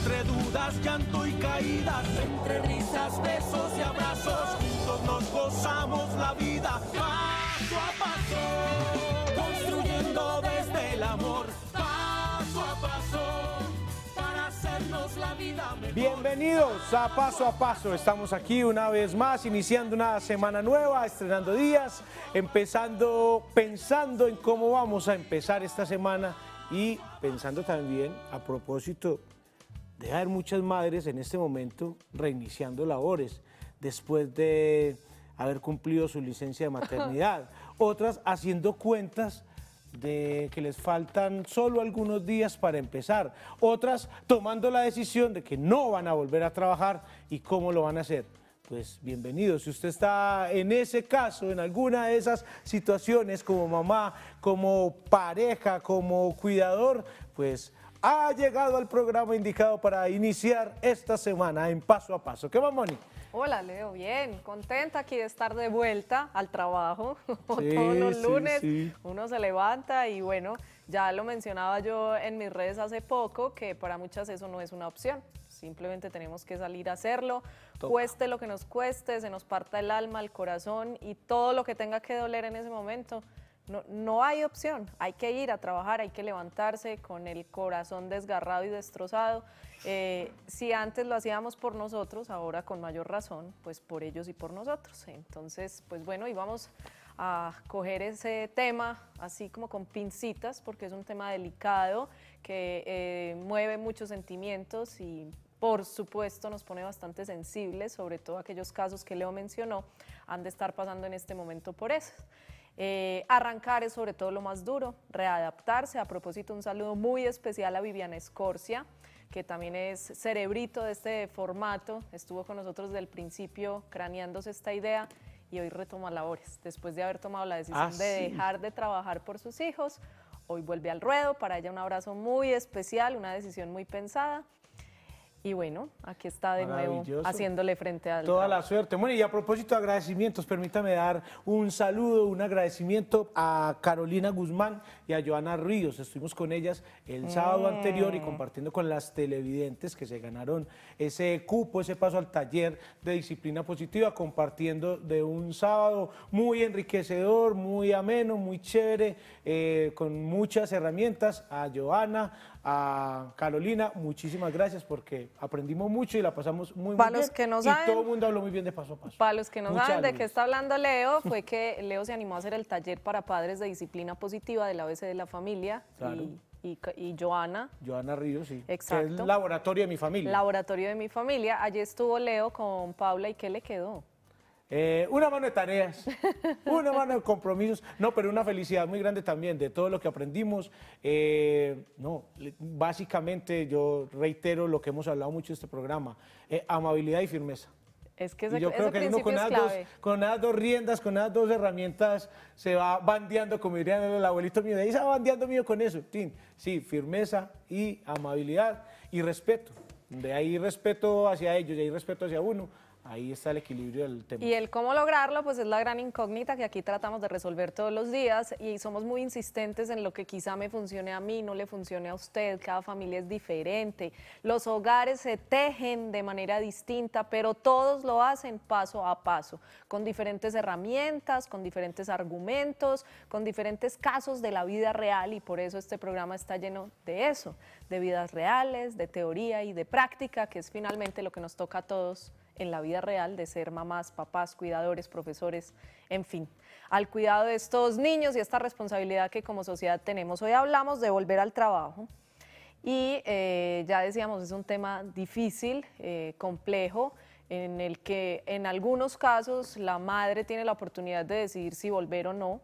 entre dudas, llanto y caídas, entre risas, besos y abrazos, juntos nos gozamos la vida, paso a paso, construyendo desde el amor, paso a paso, para hacernos la vida mejor. Bienvenidos a Paso a Paso, estamos aquí una vez más, iniciando una semana nueva, estrenando días, empezando, pensando en cómo vamos a empezar esta semana y pensando también a propósito de haber muchas madres en este momento reiniciando labores después de haber cumplido su licencia de maternidad, otras haciendo cuentas de que les faltan solo algunos días para empezar, otras tomando la decisión de que no van a volver a trabajar y cómo lo van a hacer. Pues bienvenido, si usted está en ese caso, en alguna de esas situaciones como mamá, como pareja, como cuidador, pues ha llegado al programa indicado para iniciar esta semana en Paso a Paso. ¿Qué va, Moni? Hola, Leo. Bien, contenta aquí de estar de vuelta al trabajo. todos los lunes uno se levanta y bueno, ya lo mencionaba yo en mis redes hace poco, que para muchas eso no es una opción. Simplemente tenemos que salir a hacerlo, cueste lo que nos cueste, se nos parta el alma, el corazón y todo lo que tenga que doler en ese momento no, hay opción, hay que ir a trabajar, hay que levantarse con el corazón desgarrado y destrozado. Eh, si antes lo hacíamos por nosotros, ahora con mayor razón, pues por ellos y por nosotros. Entonces, pues bueno, y vamos a coger ese tema así como con pincitas, porque es un tema delicado que eh, mueve muchos sentimientos y por supuesto nos pone bastante sensibles, sobre todo aquellos casos que Leo mencionó, han de estar pasando en este momento por eso. Eh, arrancar es sobre todo lo más duro, readaptarse. A propósito, un saludo muy especial a Viviana Escorcia, que también es cerebrito de este formato, estuvo con nosotros del principio craneándose esta idea y hoy retoma labores. Después de haber tomado la decisión ah, de dejar de trabajar por sus hijos, hoy vuelve al ruedo. Para ella un abrazo muy especial, una decisión muy pensada y bueno, aquí está de nuevo haciéndole frente al. Toda la suerte. Bueno, y a propósito de agradecimientos, permítame dar un saludo, un agradecimiento a Carolina Guzmán, y a Joana Ríos. Estuvimos con ellas el sábado anterior y mm. compartiendo con las televidentes que se ganaron ese cupo, ese paso al taller de disciplina positiva, compartiendo de un sábado muy enriquecedor, muy ameno, muy chévere, eh, con muchas herramientas. A Joana, a Carolina, muchísimas gracias porque aprendimos mucho y la pasamos muy, bien. y todo el mundo habló muy bien de paso a paso. Para los que no saben de qué está hablando Leo, fue que Leo se animó a hacer el taller para padres de disciplina positiva de la vez de la familia. Y, Joana. Joana Ríos, sí. Exacto. Que laboratorio de mi familia. Laboratorio de mi familia. Allí estuvo Leo con Paula y ¿qué le quedó? Eh, una mano de tareas, una mano de compromisos, no, pero una felicidad muy grande también de todo lo que aprendimos. Eh, no, básicamente yo reitero lo que hemos hablado mucho en este programa, eh, amabilidad y firmeza. Es que yo creo que uno con esas, dos, con dos riendas, con las dos herramientas, se va bandeando, como dirían el abuelito mío, de ahí se va bandeando mío con eso. Sí, firmeza y amabilidad y respeto. De ahí respeto hacia ellos, de ahí respeto hacia uno, Ahí está el equilibrio del tema. Y el cómo lograrlo, pues es la gran incógnita que aquí tratamos de resolver todos los días y somos muy insistentes en lo que quizá me funcione a mí, no le funcione a usted, cada familia es diferente, los hogares se tejen de manera distinta, pero todos lo hacen paso a paso, con diferentes herramientas, con diferentes argumentos, con diferentes casos de la vida real y por eso este programa está lleno de eso, de vidas reales, de teoría y de práctica, que es finalmente lo que nos toca a todos en la vida real de ser mamás, papás, cuidadores, profesores, en fin, al cuidado de estos niños y esta responsabilidad que como sociedad tenemos. Hoy hablamos de volver al trabajo y eh, ya decíamos, es un tema difícil, eh, complejo en el que en algunos casos la madre tiene la oportunidad de decidir si volver o no,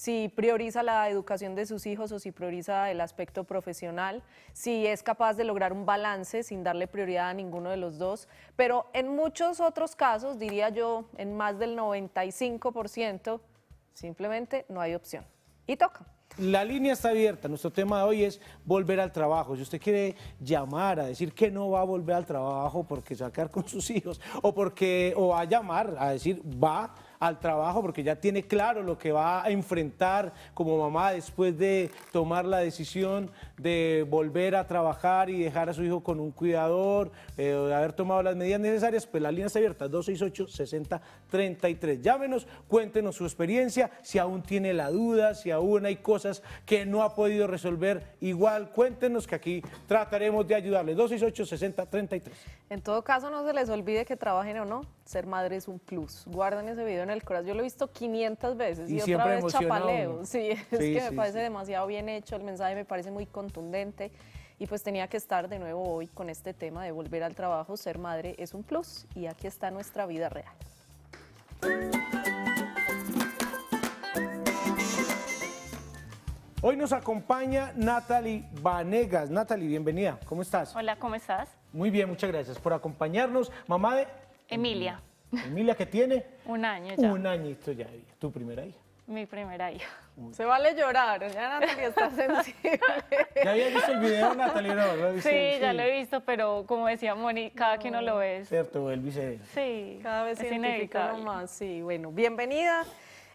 si prioriza la educación de sus hijos o si prioriza el aspecto profesional, si es capaz de lograr un balance sin darle prioridad a ninguno de los dos. Pero en muchos otros casos, diría yo, en más del 95%, simplemente no hay opción. Y toca. La línea está abierta. Nuestro tema de hoy es volver al trabajo. Si usted quiere llamar a decir que no va a volver al trabajo porque se va con sus hijos o porque o a llamar a decir va al trabajo porque ya tiene claro lo que va a enfrentar como mamá después de tomar la decisión de volver a trabajar y dejar a su hijo con un cuidador, eh, de haber tomado las medidas necesarias, pues la línea está abierta, 268 60 33. Llámenos, cuéntenos su experiencia, si aún tiene la duda, si aún hay cosas que no ha podido resolver, igual cuéntenos que aquí trataremos de ayudarle. 268-6033. En todo caso, no se les olvide que trabajen o no, ser madre es un plus. Guarden ese video en el corazón. Yo lo he visto 500 veces y, otra vez chapaleo. Sí, es que me parece demasiado bien hecho, el mensaje me parece muy contundente y pues tenía que estar de nuevo hoy con este tema de volver al trabajo, ser madre es un plus y aquí está nuestra vida real. Hoy nos acompaña Natalie Vanegas. Natalie, bienvenida. ¿Cómo estás? Hola, ¿cómo estás? Muy bien, muchas gracias por acompañarnos. Mamá de... Emilia. Emilia, ¿qué tiene? Un año ya. Un añito ya, tu primera hija mi primera hija. Se vale llorar, ya Natalia está sensible. ¿Ya había visto el video, Natalia? No, ¿Lo sí, ya lo he visto, pero como decía Moni, cada no. lo ve. Cierto, el vice. Sí, cada vez es más. Sí, bueno, bienvenida.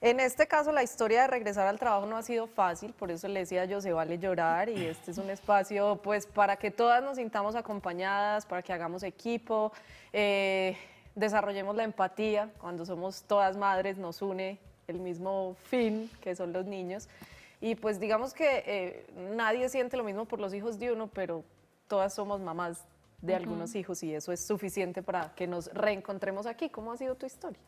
En este caso, la historia de regresar al trabajo no ha sido fácil, por eso le decía yo, se vale llorar y este es un espacio pues para que todas nos sintamos acompañadas, para que hagamos equipo, eh, desarrollemos la empatía, cuando somos todas madres nos une el mismo fin, que son los niños. Y pues digamos que eh, nadie siente lo mismo por los hijos de uno, pero todas somos mamás de algunos hijos y eso es suficiente para que nos reencontremos aquí. ¿Cómo ha sido tu historia?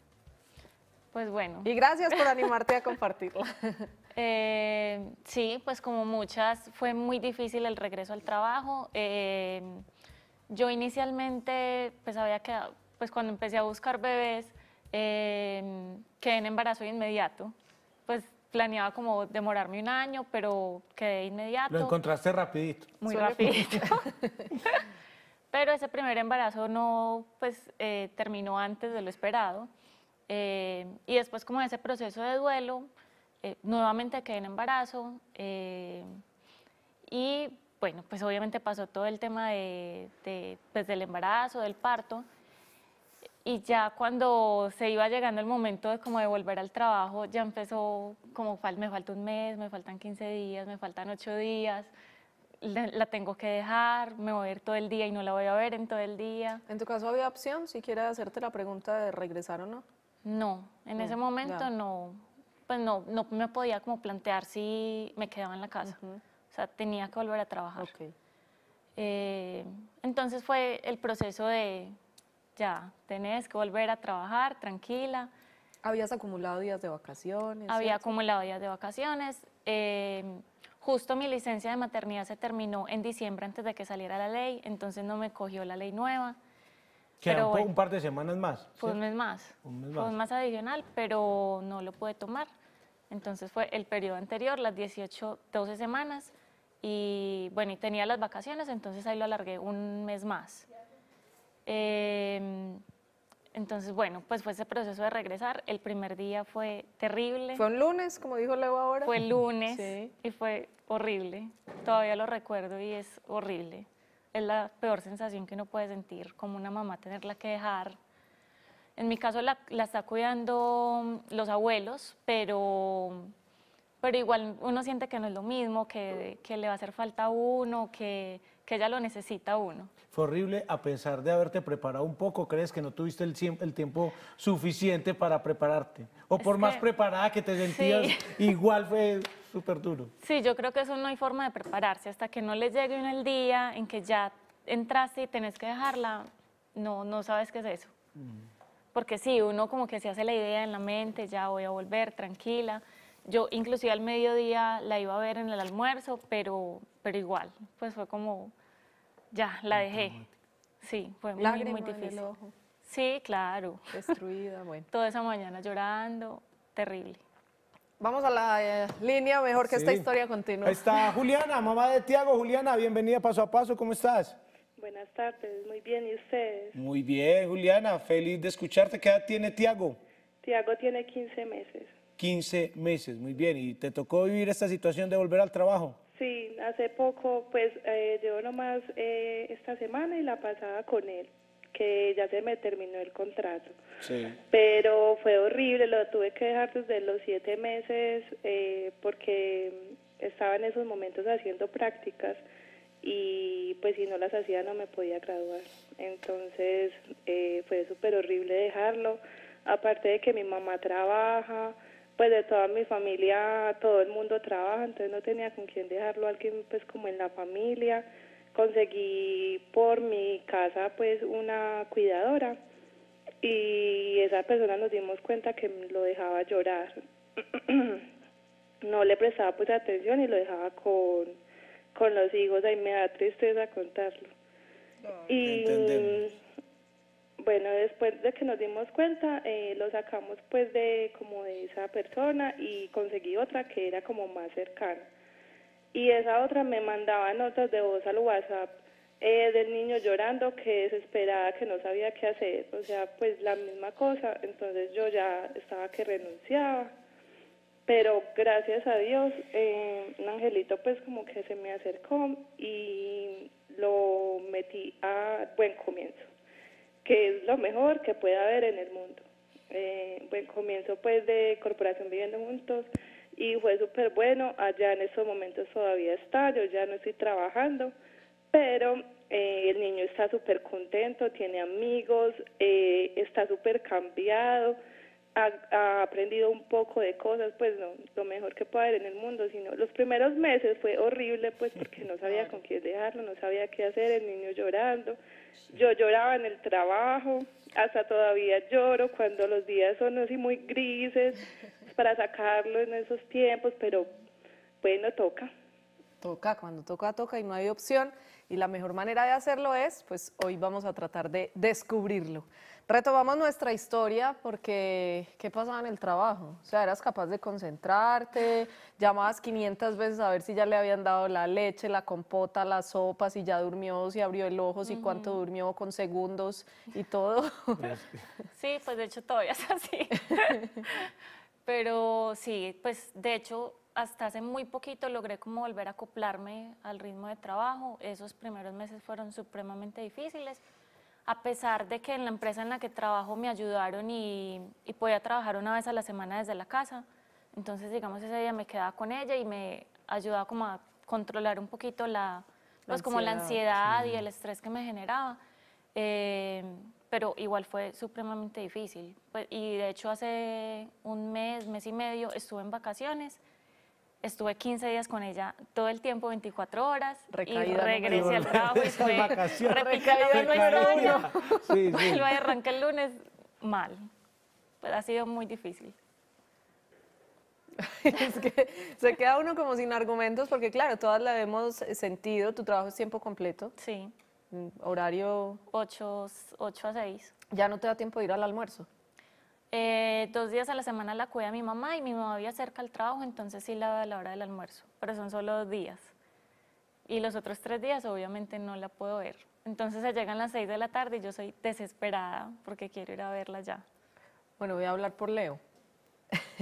Pues bueno. Y gracias por animarte a compartirla. Eh, sí, pues como muchas, fue muy difícil el regreso al trabajo. Eh, yo inicialmente, pues había quedado, pues cuando empecé a buscar bebés, eh, quedé en embarazo inmediato. Pues planeaba como demorarme un año, pero quedé inmediato. Lo encontraste rapidito. Muy rapidito. pero ese primer embarazo no, pues eh, terminó antes de lo esperado. Eh, y después como ese proceso de duelo, eh, nuevamente quedé en embarazo. y bueno, pues obviamente pasó todo el tema de, de, pues, del embarazo, del parto y ya cuando se iba llegando el momento de como de volver al trabajo, ya empezó como me falta un mes, me faltan 15 días, me faltan 8 días, la, tengo que dejar, me voy a ir todo el día y no la voy a ver en todo el día. ¿En tu caso había opción ¿Si quieres hacerte la pregunta de regresar o no? No, en ese momento no, pues no, no me podía como plantear si me quedaba en la casa. O sea, tenía que volver a trabajar. Eh, entonces fue el proceso de ya, tenés que volver a trabajar tranquila. Habías acumulado días de vacaciones. Había acumulado días de vacaciones. Em, justo mi licencia de maternidad se terminó en diciembre antes de que saliera la ley, entonces no me cogió la ley nueva. ¿Qué, pero, un par de semanas más. Fue un mes más. Un mes más. Fue un más adicional, pero no lo pude tomar. Entonces fue el periodo anterior, las 18, 12 semanas. Y bueno, y tenía las vacaciones, entonces ahí lo alargué un mes más. Em, entonces, bueno, pues fue ese proceso de regresar. El primer día fue terrible. Fue un lunes, como dijo Leo ahora. Fue lunes y fue horrible. Todavía lo recuerdo y es horrible. Es la peor sensación que uno puede sentir, como una mamá tenerla que dejar. En mi caso la, está cuidando los abuelos, pero, pero igual uno siente que no es lo mismo, que, que le va a hacer falta a uno, que que ya lo necesita uno. Fue horrible a pesar de haberte preparado un poco, ¿crees que no tuviste el, tiempo suficiente para prepararte? O por más preparada que te sentías, igual fue súper duro. Sí, yo creo que eso no hay forma de prepararse, hasta que no le llegue en el día en que ya entraste y tenés que dejarla, no, no sabes qué es eso. Mm. Porque sí, uno como que se hace la idea en la mente, ya voy a volver tranquila, yo inclusive al mediodía la iba a ver en el almuerzo, pero, pero igual, pues fue como, ya, la dejé. Sí, fue muy, muy difícil. Sí, claro. Destruida, bueno. Toda esa mañana llorando, terrible. Vamos a la eh, línea, mejor que esta historia continúe. Está Juliana, mamá de Tiago. Juliana, bienvenida paso a paso, ¿cómo estás? Buenas tardes, muy bien, ¿y ustedes? Muy bien, Juliana, feliz de escucharte. ¿Qué edad tiene Tiago? Tiago tiene 15 meses. 15 meses. Muy bien, ¿y te tocó vivir esta situación de volver al trabajo? Sí, hace poco, pues eh, yo nomás eh, esta semana y la pasada con él, que ya se me terminó el contrato. Sí. Pero fue horrible, lo tuve que dejar desde los siete meses eh, porque estaba en esos momentos haciendo prácticas y pues si no las hacía no me podía graduar. Entonces eh, fue súper horrible dejarlo, aparte de que mi mamá trabaja pues de toda mi familia todo el mundo trabaja, entonces no tenía con quién dejarlo alguien pues como en la familia. Conseguí por mi casa pues una cuidadora y esa persona nos dimos cuenta que lo dejaba llorar. no le prestaba pues atención y lo dejaba con, los hijos, ahí me da tristeza contarlo. y bueno, después de que nos dimos cuenta, eh, lo sacamos pues de como de esa persona y conseguí otra que era como más cercana. Y esa otra me mandaba notas de voz al WhatsApp eh, del niño llorando, que desesperada, que no sabía qué hacer. O sea, pues la misma cosa. Entonces yo ya estaba que renunciaba. Pero gracias a Dios, eh, un angelito pues como que se me acercó y lo metí a buen comienzo que es lo mejor que puede haber en el mundo. Eh, buen comienzo pues de Corporación Viviendo Juntos y fue súper bueno, allá en esos momentos todavía está, yo ya no estoy trabajando, pero eh, el niño está súper contento, tiene amigos, eh, está súper cambiado, ha, aprendido un poco de cosas, pues lo mejor que puede haber en el mundo, sino los primeros meses fue horrible pues porque no sabía con quién dejarlo, no sabía qué hacer, el niño llorando, yo lloraba en el trabajo, hasta todavía lloro cuando los días son así muy grises para sacarlo en esos tiempos, pero bueno, toca. Toca, cuando toca, toca y no hay opción y la mejor manera de hacerlo es, pues hoy vamos a tratar de descubrirlo. Retomamos nuestra historia porque ¿qué pasaba en el trabajo? O sea, eras capaz de concentrarte, llamabas 500 veces a ver si ya le habían dado la leche, la compota, la sopa, si ya durmió, si abrió el ojo, si cuánto durmió con segundos y todo. Sí, pues de hecho todavía es así. Pero sí, pues de hecho hasta hace muy poquito logré como volver a acoplarme al ritmo de trabajo. Esos primeros meses fueron supremamente difíciles, a pesar de que en la empresa en la que trabajo me ayudaron y, podía trabajar una vez a la semana desde la casa. Entonces, digamos, ese día me quedaba con ella y me ayudaba como a controlar un poquito la, pues, como ansiedad, la ansiedad y el estrés que me generaba. Eh, pero igual fue supremamente difícil. Pues, y de hecho hace un mes, mes y medio estuve en vacaciones estuve 15 días con ella todo el tiempo, 24 horas, y regresé al trabajo y fue el no y arranca el lunes mal, pero pues, ha sido muy difícil. es que se queda uno como sin argumentos porque claro, todas la hemos sentido, tu trabajo es tiempo completo. Sí. Mm, horario... 8 a 6. ¿Ya no te da tiempo de ir al almuerzo? Eh, dos días a la semana la cuida mi mamá y mi mamá vive cerca al trabajo, entonces sí la veo a la hora del almuerzo, pero son solo dos días. Y los otros tres días obviamente no la puedo ver. Entonces se llegan las seis de la tarde y yo soy desesperada porque quiero ir a verla ya. Bueno, voy a hablar por Leo.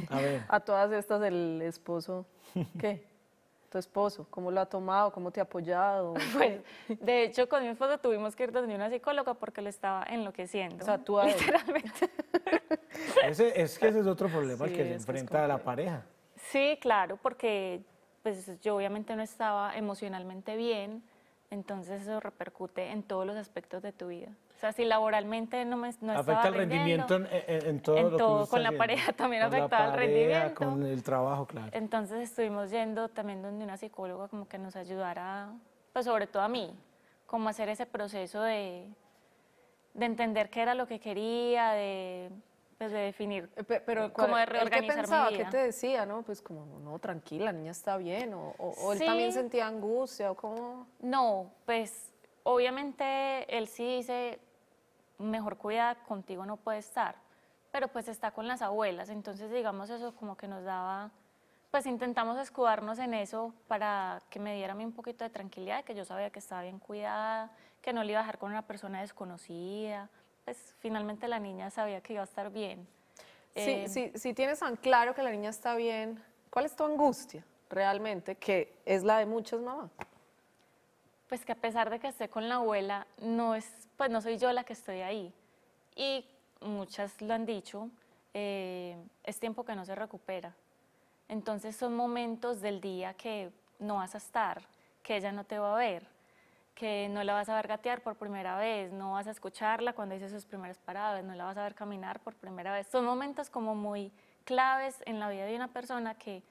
A, ver. a todas estas el esposo, ¿qué? tu esposo? ¿Cómo lo ha tomado? ¿Cómo te ha apoyado? Pues, de hecho, con mi esposo tuvimos que ir donde una psicóloga porque lo estaba enloqueciendo. O sea, tú a Literalmente. Ese, es que ese es otro problema que se enfrenta a la pareja. Sí, claro, porque pues yo obviamente no estaba emocionalmente bien, entonces eso repercute en todos los aspectos de tu vida. O sea, si laboralmente no me no afecta el rendimiento en, en, todo en todo, con la pareja también afecta afectaba el rendimiento con el trabajo claro entonces estuvimos yendo también donde una psicóloga como que nos ayudara pues sobre todo a mí como hacer ese proceso de de entender qué era lo que quería de pues de definir. Eh, pero como de reorganizar ¿qué pensaba? Mi ¿Qué te decía? ¿No? Pues como, no, tranquila, niña está bien. O, él también sentía angustia o cómo. No, pues obviamente él sí dice, mejor cuidada, contigo no puede estar. Pero pues está con las abuelas, entonces digamos eso como que nos daba, pues intentamos escudarnos en eso para que me diera un poquito de tranquilidad, que yo sabía que estaba bien cuidada, que no le iba a dejar con una persona desconocida pues finalmente la niña sabía que iba a estar bien. Si eh, tienes tan claro que la niña está bien, ¿cuál es tu angustia realmente, que es la de muchas mamás? Pues que a pesar de que esté con la abuela, no es, pues no soy yo la que estoy ahí. Y muchas lo han dicho, eh, es tiempo que no se recupera. Entonces son momentos del día que no vas a estar, que ella no te va a ver, que no la vas a ver gatear por primera vez, no vas a escucharla cuando dice sus primeras paradas, no la vas a ver caminar por primera vez. Son momentos como muy claves en la vida de una persona que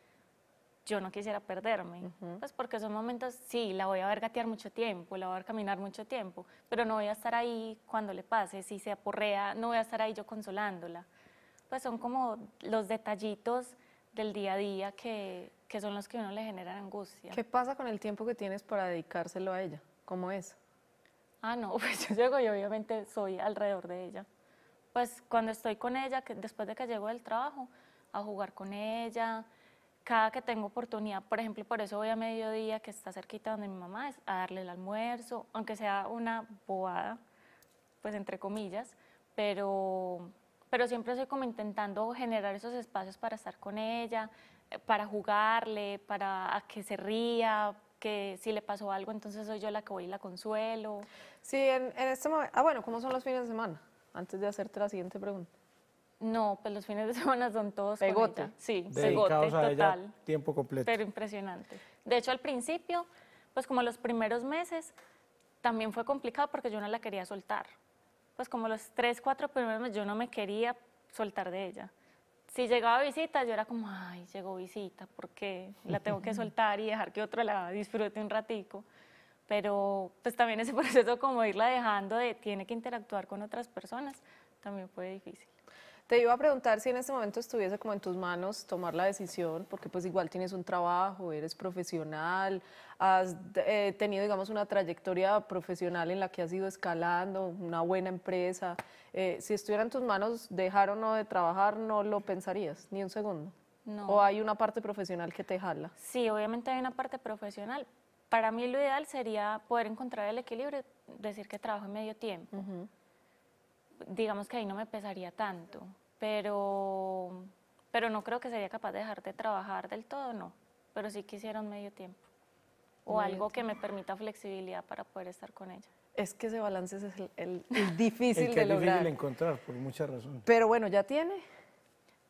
yo no quisiera perderme, pues porque son momentos, sí, la voy a ver gatear mucho tiempo, la voy a ver caminar mucho tiempo, pero no voy a estar ahí cuando le pase, si se aporrea, no voy a estar ahí yo consolándola. Pues son como los detallitos del día a día que, que son los que a uno le generan angustia. ¿Qué pasa con el tiempo que tienes para dedicárselo a ella? ¿Cómo es? Ah, no, pues yo llego y obviamente soy alrededor de ella. Pues cuando estoy con ella, después de que llego del trabajo, a jugar con ella, cada que tengo oportunidad, por ejemplo, por eso voy a mediodía, que está cerquita donde mi mamá, es a darle el almuerzo, aunque sea una boada pues entre comillas, pero, pero siempre estoy como intentando generar esos espacios para estar con ella, eh, para jugarle, para que se ría, que si le pasó algo, entonces soy yo la que voy y la consuelo. Sí, en, en este momento. Ah, bueno, ¿cómo son los fines de semana? Antes de hacerte la siguiente pregunta. No, pues los fines de semana son todos. Pegote. Sí, pegote total. tiempo completo. Pero impresionante. De hecho, al principio, pues como los primeros meses, también fue complicado porque yo no la quería soltar. Pues como los tres, cuatro primeros meses, yo no me quería soltar de ella si llegaba visita, yo era como, ay, llegó visita, porque la tengo que soltar y dejar que otro la disfrute un ratico. Pero pues también ese proceso como irla dejando de tiene que interactuar con otras personas, también fue difícil. Te iba a preguntar si en este momento estuviese como en tus manos tomar la decisión, porque pues igual tienes un trabajo, eres profesional, has eh, tenido digamos una trayectoria profesional en la que has ido escalando, una buena empresa. Eh, si estuviera en tus manos dejar o no de trabajar, no lo pensarías ni un segundo. No. ¿O hay una parte profesional que te jala? Sí, obviamente hay una parte profesional. Para mí lo ideal sería poder encontrar el equilibrio, decir que trabajo en medio tiempo digamos que ahí no me pesaría tanto, pero, pero no creo que sería capaz de dejar de trabajar del todo, no, pero sí quisiera un medio tiempo o algo que me permita flexibilidad para poder estar con ella. Es que ese balance es el, difícil de difícil el que es difícil encontrar, por muchas razones. Pero bueno, ya tiene.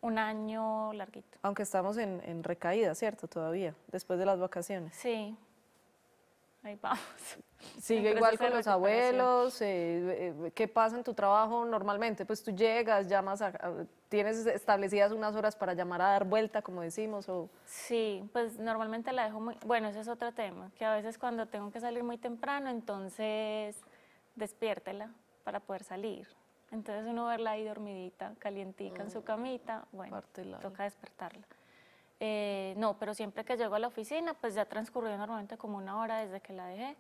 Un año larguito. Aunque estamos en, en recaída, ¿cierto? Todavía, después de las vacaciones. Sí, ahí vamos. Sigue igual con los abuelos, eh, eh, ¿qué pasa en tu trabajo normalmente? Pues tú llegas, llamas, tienes establecidas unas horas para llamar a dar vuelta, como decimos. O... Sí, pues normalmente la dejo muy, bueno, ese es otro tema, que a veces cuando tengo que salir muy temprano, entonces despiértela para poder salir. Entonces uno verla ahí dormidita, calientica en su mm. camita, bueno, toca despertarla. Eh, no, pero siempre que llego a la oficina, pues ya transcurrió normalmente como una hora desde que la dejé.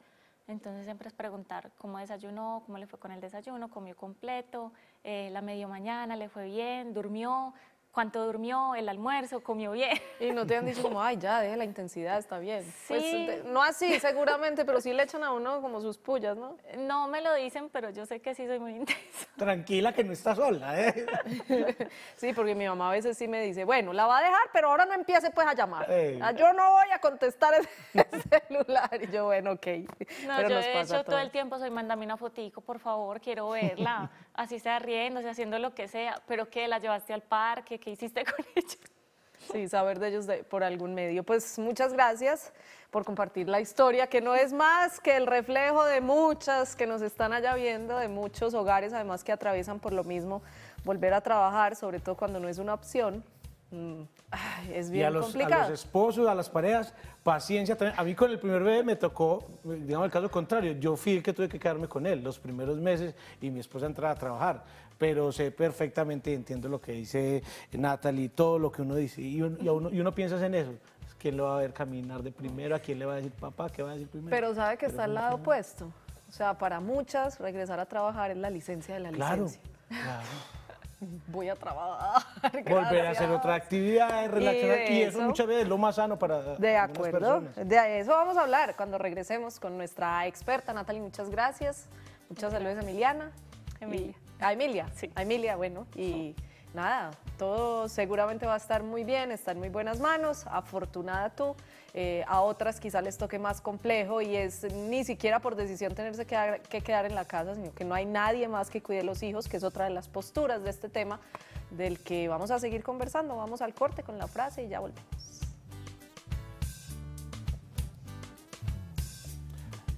Entonces siempre es preguntar cómo desayunó, cómo le fue con el desayuno, comió completo, eh, la medio mañana, le fue bien, durmió, cuánto durmió, el almuerzo, comió bien. Y no te han dicho como, ay, ya, deje la intensidad, está bien. Pues, sí. no así, seguramente, pero sí le echan a uno como sus pullas, ¿no? No me lo dicen, pero yo sé que sí soy muy intensa. Tranquila que no está sola, ¿eh? sí, porque mi mamá a veces sí me dice, bueno, la va a dejar, pero ahora no empiece pues a llamar. Yo no voy a contestar el celular. Y yo, bueno, ok. No, yo nos de hecho todo. el tiempo soy, mandamina una fotico, por favor, quiero verla así sea riéndose, haciendo lo que sea, pero que la llevaste al parque, ¿qué hiciste con ellos? Sí, saber de ellos por algún medio. Pues muchas gracias por compartir la historia, que no es más que el reflejo de muchas que nos están allá viendo, de muchos hogares además que atraviesan por lo mismo, volver a trabajar, sobre todo cuando no es una opción, es bien y a los, complicado. a los esposos, a las parejas, paciencia también. A mí con el primer bebé me tocó, digamos, el caso contrario. Yo fui el que tuve que quedarme con él los primeros meses y mi esposa entraba a trabajar. Pero sé perfectamente y entiendo lo que dice Natalie, todo lo que uno dice. Y uno, y uno, piensa en eso. ¿Quién lo va a ver caminar de primero? ¿A quién le va a decir papá? ¿Qué va a decir primero? Pero sabe que está al lado opuesto. O sea, para muchas, regresar a trabajar es la licencia de la licencia. claro voy a trabajar. Volver a hacer otra actividad eh, relacionada. Y, eso, muchas veces es lo más sano para De acuerdo. De eso vamos a hablar cuando regresemos con nuestra experta, Natalie. Muchas gracias. Muchas saludos, Emiliana. Emilia. a Emilia, sí. A Emilia, bueno. Y nada, todo seguramente va a estar muy bien, está en muy buenas manos, afortunada tú. Eh, a otras quizá les toque más complejo y es ni siquiera por decisión tenerse que, quedar en la casa, sino que no hay nadie más que cuide los hijos, que es otra de las posturas de este tema del que vamos a seguir conversando. Vamos al corte con la frase y ya volvemos.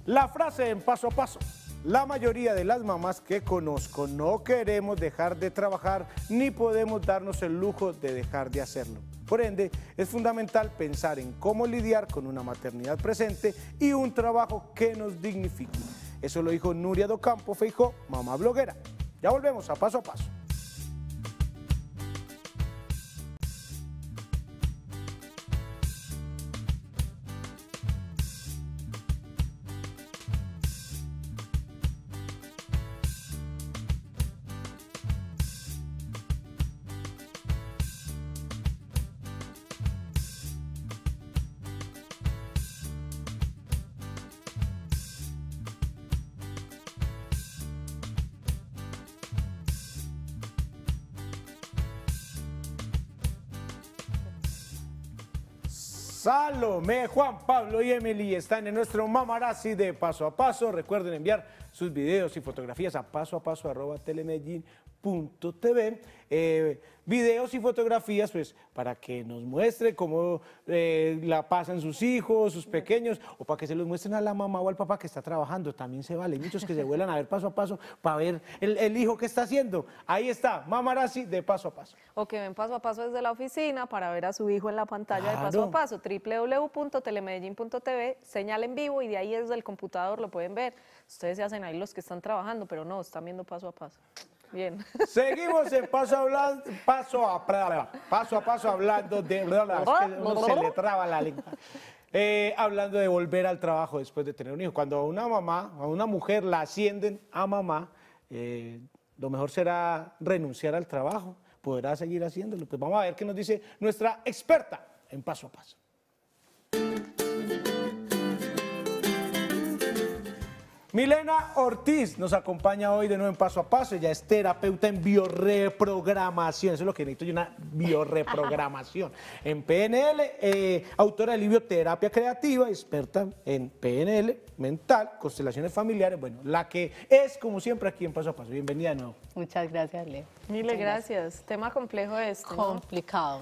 La frase en paso a paso. La mayoría de las mamás que conozco no queremos dejar de trabajar ni podemos darnos el lujo de dejar de hacerlo. Por ende, es fundamental pensar en cómo lidiar con una maternidad presente y un trabajo que nos dignifique. Eso lo dijo Nuria Docampo Feijó, mamá bloguera. Ya volvemos a paso a paso. Salome, Juan Pablo y Emily están en nuestro mamarazzi de paso a paso. Recuerden enviar sus videos y fotografías a paso a paso arroba tv eh, videos y fotografías, pues, para que nos muestre cómo eh, la pasan sus hijos, sus pequeños, o para que se los muestren a la mamá o al papá que está trabajando, también se vale. muchos que se vuelan a ver paso a paso para ver el, hijo que está haciendo. Ahí está, Mamarazzi de paso a paso. O que ven paso a paso desde la oficina para ver a su hijo en la pantalla de paso a paso, www.telemedellín.tv, señal en vivo y de ahí desde el computador lo pueden ver. Ustedes se hacen ahí los que están trabajando, pero no, están viendo paso a paso. Bien. Seguimos en paso, paso, a, paso a paso hablando de... No se le traba la lengua. Eh, hablando de volver al trabajo después de tener un hijo. Cuando a una mamá, a una mujer la ascienden a mamá, eh, lo mejor será renunciar al trabajo. Podrá seguir haciéndolo. Pues vamos a ver qué nos dice nuestra experta en paso a paso. Milena Ortiz nos acompaña hoy de nuevo en Paso a Paso. Ella es terapeuta en bioreprogramación. Eso es lo que necesito yo, una bioreprogramación. en PNL, eh, autora de libro Terapia Creativa, experta en PNL, mental, constelaciones familiares. Bueno, la que es, como siempre, aquí en Paso a Paso. Bienvenida de nuevo. Muchas gracias, Le. Mil gracias. Tema complejo este. Complicado.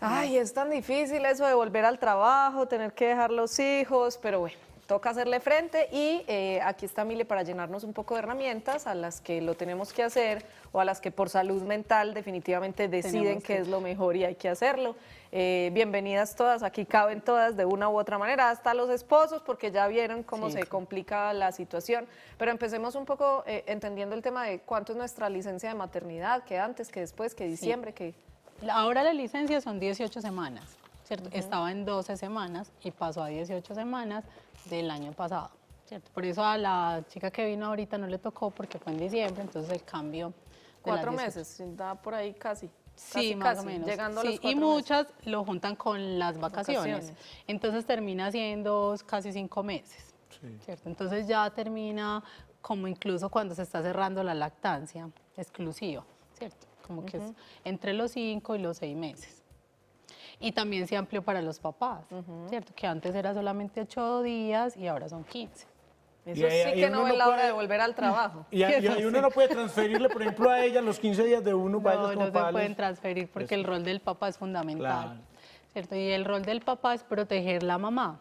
Ay, es tan difícil eso de volver al trabajo, tener que dejar los hijos, pero bueno toca hacerle frente y eh, aquí está Mile para llenarnos un poco de herramientas a las que lo tenemos que hacer o a las que por salud mental definitivamente deciden que... es lo mejor y hay que hacerlo. Eh, bienvenidas todas, aquí caben todas de una u otra manera, hasta los esposos, porque ya vieron cómo se complica la situación. Pero empecemos un poco eh, entendiendo el tema de cuánto es nuestra licencia de maternidad, que antes, que después, que diciembre, que... Ahora la licencia son 18 semanas. Estaba en 12 semanas y pasó a 18 semanas del año pasado, Por eso a la chica que vino ahorita no le tocó porque fue en diciembre, entonces el cambio... Cuatro meses, ¿Estaba por ahí casi. Sí, más menos. Llegando a los y muchas lo juntan con las vacaciones. Entonces termina siendo casi cinco meses. Entonces ya termina como incluso cuando se está cerrando la lactancia exclusiva, Como que entre los cinco y los seis meses y también se amplió para los papás, ¿cierto? Que antes era solamente 8 días y ahora son 15. Eso sí que no es la hora de volver al trabajo. Y, uno no puede transferirle, por ejemplo, a ella los 15 días de uno para No, no se pueden transferir porque el rol del papá es fundamental. ¿cierto? Y el rol del papá es proteger la mamá.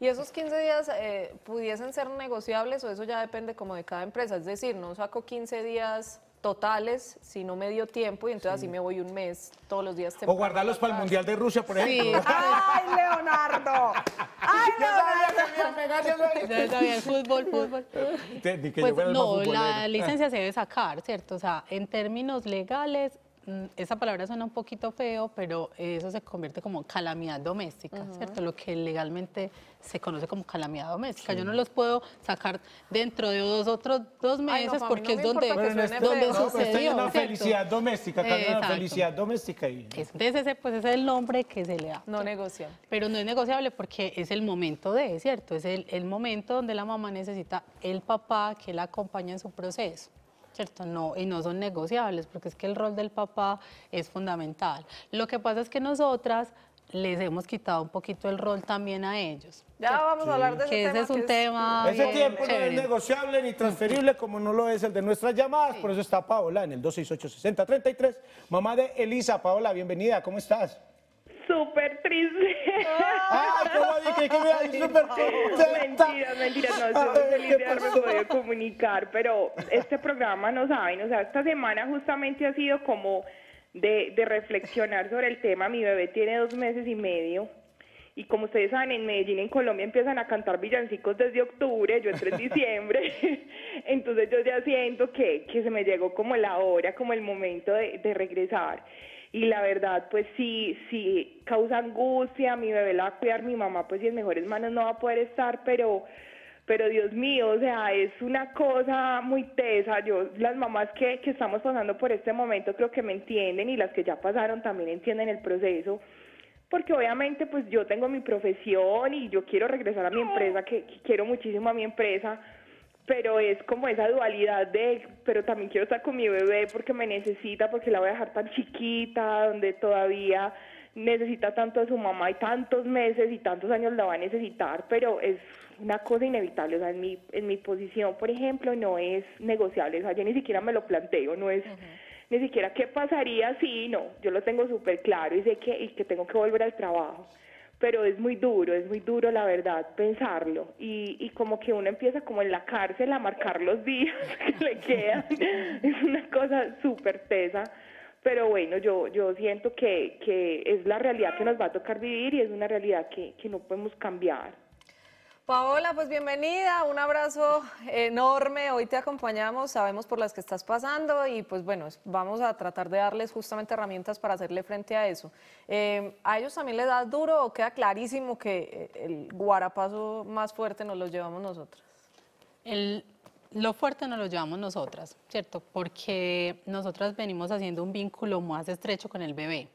¿Y esos 15 días eh, pudiesen ser negociables o eso ya depende como de cada empresa? Es decir, no saco 15 días totales si no me dio tiempo y entonces así me voy un mes todos los días temprano. O guardarlos para el Mundial de Rusia, por ejemplo. Sí. ¡Ay, Leonardo! ¡Ay, Leonardo! El fútbol, fútbol. Pues, no, la licencia se debe sacar, ¿cierto? O sea, en términos legales Mm, esa palabra suena un poquito feo, pero eso se convierte como calamidad doméstica, ¿cierto? Lo que legalmente se conoce como calamidad doméstica. Yo no los puedo sacar dentro de dos otros dos meses porque es donde, donde no, sucedió. Pero una felicidad doméstica, una felicidad doméstica. Entonces ese, pues, es el nombre que se le da. No negociable. Pero no es negociable porque es el momento de, ¿cierto? Es el, el momento donde la mamá necesita el papá que la acompañe en su proceso. ¿cierto? No, y no son negociables, porque es que el rol del papá es fundamental. Lo que pasa es que nosotras les hemos quitado un poquito el rol también a ellos. Ya vamos a hablar de ese Ese es un tema. tiempo no es negociable ni transferible como no lo es el de nuestras llamadas. Por eso está Paola en el 268-6033, mamá de Elisa. Paola, bienvenida, ¿cómo estás? súper triste. Ah, ¿cómo que me Mentira, mentira, no, yo feliz de comunicar, pero este programa no saben, o sea, esta semana justamente ha sido como de, reflexionar sobre el tema. Mi bebé tiene dos meses y medio. Y como ustedes saben, en Medellín, en Colombia, empiezan a cantar villancicos desde octubre, yo entré en diciembre, entonces yo ya siento que, se me llegó como la hora, como el momento de regresar y la verdad, pues sí, sí causa angustia, mi bebé la va a cuidar, mi mamá pues si en mejores manos no va a poder estar, pero pero Dios mío, o sea, es una cosa muy tesa. Yo, las mamás que, que estamos pasando por este momento creo que me entienden y las que ya pasaron también entienden el proceso, porque obviamente pues yo tengo mi profesión y yo quiero regresar a mi empresa, que quiero muchísimo a mi empresa, pero es como esa dualidad de, pero también quiero estar con mi bebé porque me necesita, porque la voy a dejar tan chiquita, donde todavía necesita tanto a su mamá y tantos meses y tantos años la va a necesitar, pero es una cosa inevitable, o sea, en mi, en mi posición, por ejemplo, no es negociable, o sea, yo ni siquiera me lo planteo, no es... ni siquiera qué pasaría si no, yo lo tengo súper claro y sé que, y que tengo que volver al trabajo pero es muy duro, es muy duro la verdad pensarlo y, y como que uno empieza como en la cárcel a marcar los días que le quedan, es una cosa súper tesa, pero bueno, yo, yo siento que, que es la realidad que nos va a tocar vivir y es una realidad que no podemos cambiar. Hola, pues bienvenida, un abrazo enorme. Hoy te acompañamos, sabemos por las que estás pasando y pues bueno, vamos a tratar de darles justamente herramientas para hacerle frente a eso. Em, ¿A ellos también les da duro o queda clarísimo que eh, el guarapazo más fuerte nos lo llevamos nosotras? lo fuerte nos lo llevamos nosotras, ¿cierto? Porque nosotras venimos haciendo un vínculo más estrecho con el bebé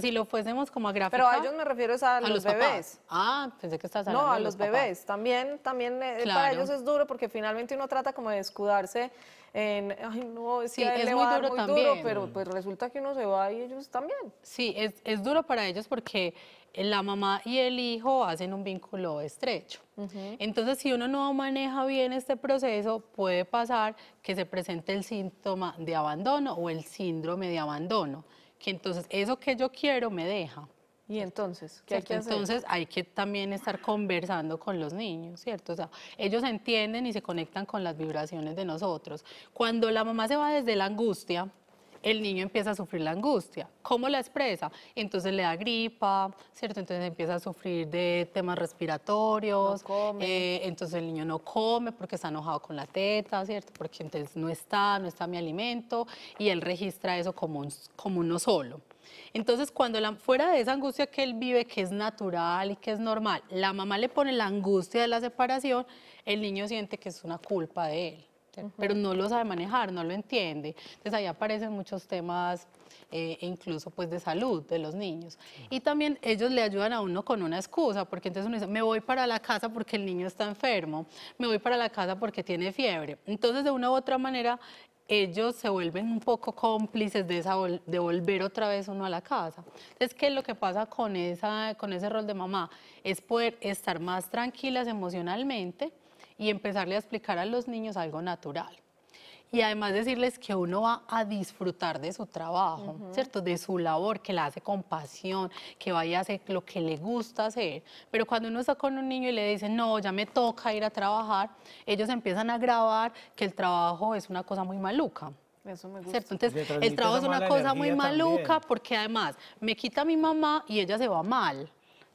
sea, si lo fuésemos como a gráfica... Pero a ellos me refiero es a, los, bebés. Ah, pensé que estás hablando No, a los, bebés. También, también eh, para ellos es duro porque finalmente uno trata como de escudarse en, ay, no, sí, es muy, duro también. pero pues resulta que uno se va y ellos también. Sí, es, es duro para ellos porque la mamá y el hijo hacen un vínculo estrecho. Entonces, si uno no maneja bien este proceso, puede pasar que se presente el síntoma de abandono o el síndrome de abandono que entonces eso que yo quiero me deja. ¿Y entonces? ¿qué hay que Entonces hay que también estar conversando con los niños, ¿cierto? O sea, ellos entienden y se conectan con las vibraciones de nosotros. Cuando la mamá se va desde la angustia, el niño empieza a sufrir la angustia. ¿Cómo la expresa? Entonces le da gripa, ¿cierto? Entonces empieza a sufrir de temas respiratorios. No eh, entonces el niño no come porque está enojado con la teta, ¿cierto? Porque entonces no está, no está mi alimento y él registra eso como como uno solo. Entonces, cuando fuera de esa angustia que él vive, que es natural y que es normal, la mamá le pone la angustia de la separación, el niño siente que es una culpa de él pero no lo sabe manejar, no lo entiende. Entonces ahí aparecen muchos temas, eh, e incluso pues de salud de los niños. Y también ellos le ayudan a uno con una excusa, porque entonces uno dice, me voy para la casa porque el niño está enfermo, me voy para la casa porque tiene fiebre. Entonces de una u otra manera ellos se vuelven un poco cómplices de, esa, de volver otra vez uno a la casa. Entonces, ¿qué es lo que pasa con, esa, con ese rol de mamá? Es poder estar más tranquilas emocionalmente, y empezarle a explicar a los niños algo natural. Y además decirles que uno va a disfrutar de su trabajo, ¿cierto? De su labor, que la hace con pasión, que vaya a hacer lo que le gusta hacer. Pero cuando uno está con un niño y le dice, no, ya me toca ir a trabajar, ellos empiezan a grabar que el trabajo es una cosa muy maluca. Eso me gusta. ¿Cierto? Entonces, el trabajo es una cosa muy maluca porque además me quita a mi mamá y ella se va mal.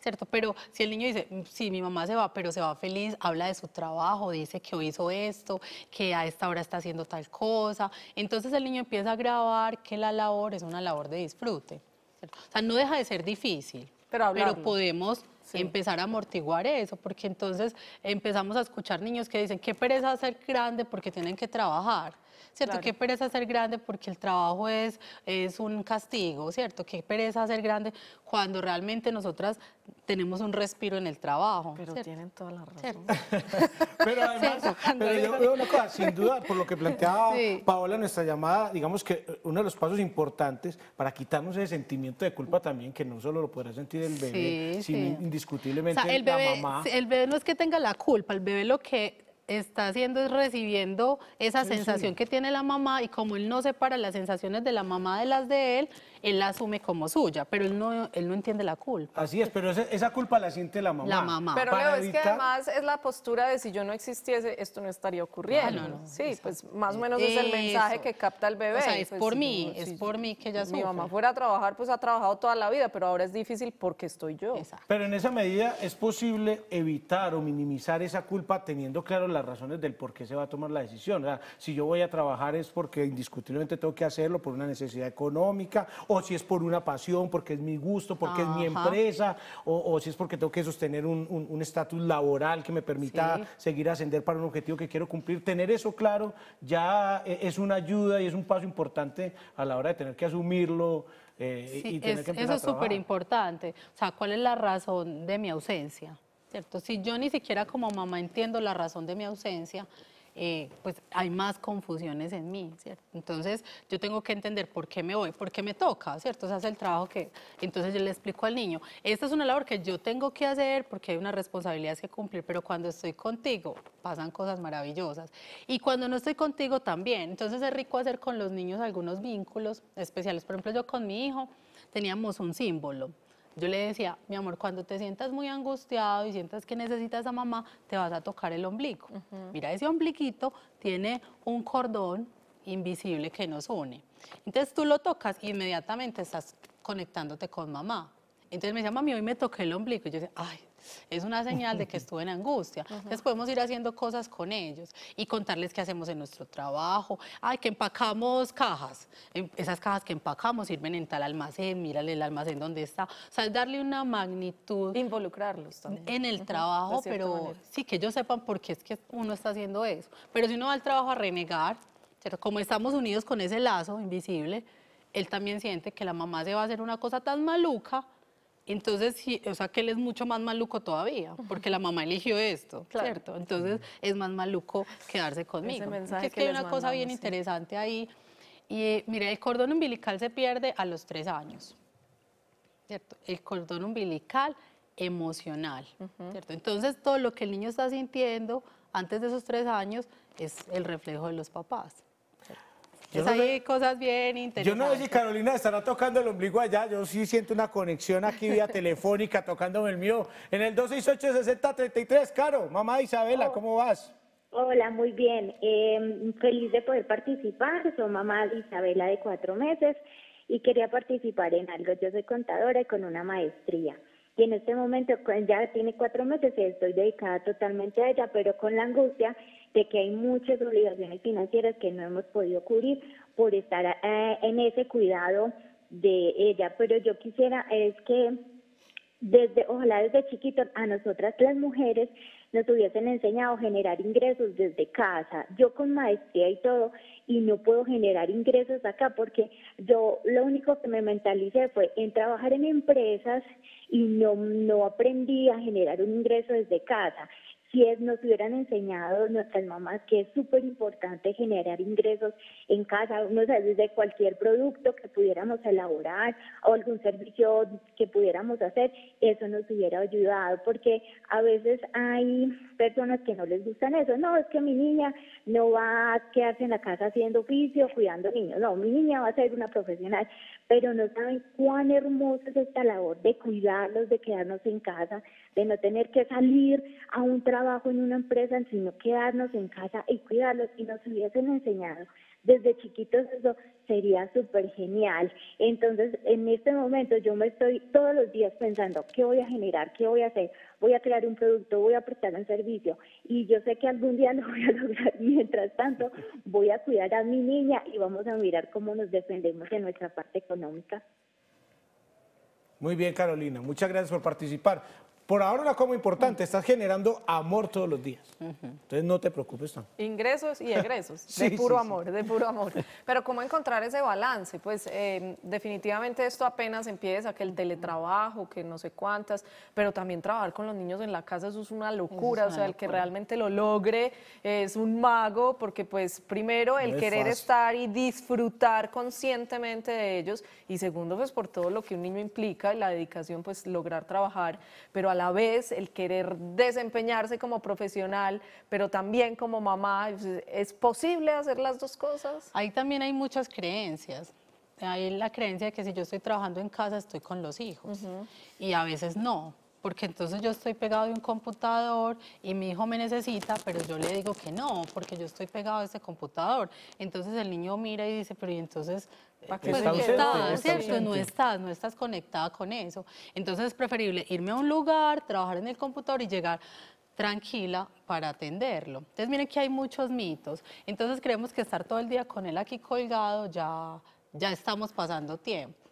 ¿cierto? Pero si el niño dice, mm, sí, mi mamá se va, pero se va feliz, habla de su trabajo, dice que hoy hizo esto, que a esta hora está haciendo tal cosa, entonces el niño empieza a grabar que la labor es una labor de disfrute. O sea, no deja de ser difícil, pero, podemos empezar a amortiguar eso, porque entonces empezamos a escuchar niños que dicen, qué pereza ser grande porque tienen que trabajar. ¿cierto? Qué pereza ser grande porque el trabajo es, es un castigo, ¿cierto? Qué pereza ser grande cuando realmente nosotras tenemos un respiro en el trabajo. Pero tienen toda la razón. pero además, sin duda, por lo que planteaba Paola nuestra llamada, digamos que eh, uno de los pasos importantes para quitarnos ese sentimiento de culpa también, que no solo lo podrá sentir el bebé, sino indiscutiblemente el la bebé, mamá. El bebé no es que tenga la culpa, el bebé lo que está haciendo es recibiendo esa sensación que tiene la mamá y como él no separa las sensaciones de la mamá de las de él, él la asume como suya, pero él no, él no entiende la culpa. Así es, pero esa, culpa la siente la mamá. La mamá. Pero es que además es la postura de si yo no existiese, esto no estaría ocurriendo. Ah, sí, pues más o menos es el mensaje que capta el bebé. O sea, es pues, por mí, es por mí que ella sufre. Mi mamá fuera a trabajar, pues ha trabajado toda la vida, pero ahora es difícil porque estoy yo. Pero en esa medida es posible evitar o minimizar esa culpa teniendo claro las razones del por qué se va a tomar la decisión. O sea, si yo voy a trabajar es porque indiscutiblemente tengo que hacerlo por una necesidad económica o si es por una pasión, porque es mi gusto, porque es mi empresa, o, si es porque tengo que sostener un estatus laboral que me permita seguir ascender para un objetivo que quiero cumplir. Tener eso claro ya eh, es una ayuda y es un paso importante a la hora de tener que asumirlo. Eh, y tener eso es súper importante. O sea, ¿cuál es la razón de mi ausencia? ¿Cierto? Si yo ni siquiera como mamá entiendo la razón de mi ausencia, eh, pues hay más confusiones en mí, ¿cierto? Entonces yo tengo que entender por qué me voy, por qué me toca, ¿cierto? O sea, el trabajo que... Entonces yo le explico al niño, esta es una labor que yo tengo que hacer porque hay unas responsabilidades que cumplir, pero cuando estoy contigo pasan cosas maravillosas. Y cuando no estoy contigo también. Entonces es rico hacer con los niños algunos vínculos especiales. Por ejemplo, yo con mi hijo teníamos un símbolo. Yo le decía, mi amor, cuando te sientas muy angustiado y sientas que necesitas a mamá, te vas a tocar el ombligo. Mira, ese ombliquito tiene un cordón invisible que nos une. Entonces tú lo tocas y e inmediatamente estás conectándote con mamá. Entonces me decía, mami, hoy me toqué el ombligo. Y yo decía, ay, es una señal de que estuve en angustia. Entonces podemos ir haciendo cosas con ellos y contarles qué hacemos en nuestro trabajo. Ay, que empacamos cajas. Em, esas cajas que empacamos sirven en tal almacén, mírale el almacén donde está. O sea, es darle una magnitud. Involucrarlos En el trabajo, pero sí que ellos sepan por qué es que uno está haciendo eso. Pero si uno va al trabajo a renegar, como estamos unidos con ese lazo invisible, él también siente que la mamá se va a hacer una cosa tan maluca entonces, o sea, que él es mucho más maluco todavía, porque la mamá eligió esto, ¿cierto? Entonces, es más maluco quedarse conmigo. es que, hay una cosa bien interesante ahí. Y eh, mire, el cordón umbilical se pierde a los tres años, ¿cierto? El cordón umbilical emocional, ¿cierto? Entonces, todo lo que el niño está sintiendo antes de esos tres años es el reflejo de los papás. Yo pues cosas bien interesantes. Yo no sé si Carolina estará tocando el ombligo allá, yo sí siento una conexión aquí vía telefónica tocándome el mío. En el 268-6033, Caro, mamá Isabela, oh. ¿cómo vas? Hola, muy bien. Em, feliz de poder participar. Soy mamá Isabela de cuatro meses y quería participar en algo. Yo soy contadora y con una maestría. Y en este momento ya tiene cuatro meses y estoy dedicada totalmente a ella, pero con la angustia de que hay muchas obligaciones financieras que no hemos podido cubrir por estar eh, en ese cuidado de ella. Pero yo quisiera es que desde, ojalá desde chiquito a nosotras las mujeres nos hubiesen enseñado a generar ingresos desde casa. Yo con maestría y todo, y no puedo generar ingresos acá porque yo lo único que me mentalicé fue en trabajar en empresas y no, no aprendí a generar un ingreso desde casa si nos hubieran enseñado nuestras mamás que es súper importante generar ingresos en casa, uno sabe de cualquier producto que pudiéramos elaborar o algún servicio que pudiéramos hacer, eso nos hubiera ayudado, porque a veces hay personas que no les gustan eso, no, es que mi niña no va a quedarse en la casa haciendo oficio, cuidando niños, no, mi niña va a ser una profesional, pero no saben cuán hermosa es esta labor de cuidarlos, de quedarnos en casa, de no tener que salir a un trabajo en una empresa, sino quedarnos en casa y cuidarlos. Y nos hubiesen enseñado desde chiquitos eso sería súper genial. Entonces, en este momento yo me estoy todos los días pensando, ¿qué voy a generar? ¿Qué voy a hacer? voy a crear un producto, voy a prestar un servicio y yo sé que algún día lo voy a lograr. Mientras tanto, voy a cuidar a mi niña y vamos a mirar cómo nos defendemos en nuestra parte económica. Muy bien, Carolina. Muchas gracias por participar. Por ahora una cosa muy importante, estás generando amor todos los días. Entonces no te preocupes tanto. Ingresos y egresos, sí, de puro amor, de puro amor. Pero ¿cómo encontrar ese balance? Pues em, definitivamente esto apenas empieza, que el teletrabajo, que no sé cuántas, pero también trabajar con los niños en la casa, eso es una locura, o sea, el que realmente lo logre es un mago, porque pues primero el querer estar y disfrutar conscientemente de ellos, y segundo pues por todo lo que un niño implica, la dedicación, pues lograr trabajar, pero a la vez el querer desempeñarse como profesional, pero también como mamá. Pues, ¿Es posible hacer las dos cosas? Ahí también hay muchas creencias. Hay la creencia de que si yo estoy trabajando en casa estoy con los hijos y a veces no porque entonces yo estoy pegado a un computador y mi hijo me necesita, pero yo le digo que no, porque yo estoy pegado a ese computador. Entonces el niño mira y dice, pero ¿y entonces ¿para qué No estás, no estás conectada con eso. Entonces es preferible irme a un lugar, trabajar en el computador y llegar tranquila para atenderlo. Entonces miren que hay muchos mitos. Entonces creemos que estar todo el día con él aquí colgado ya, ya estamos pasando tiempo.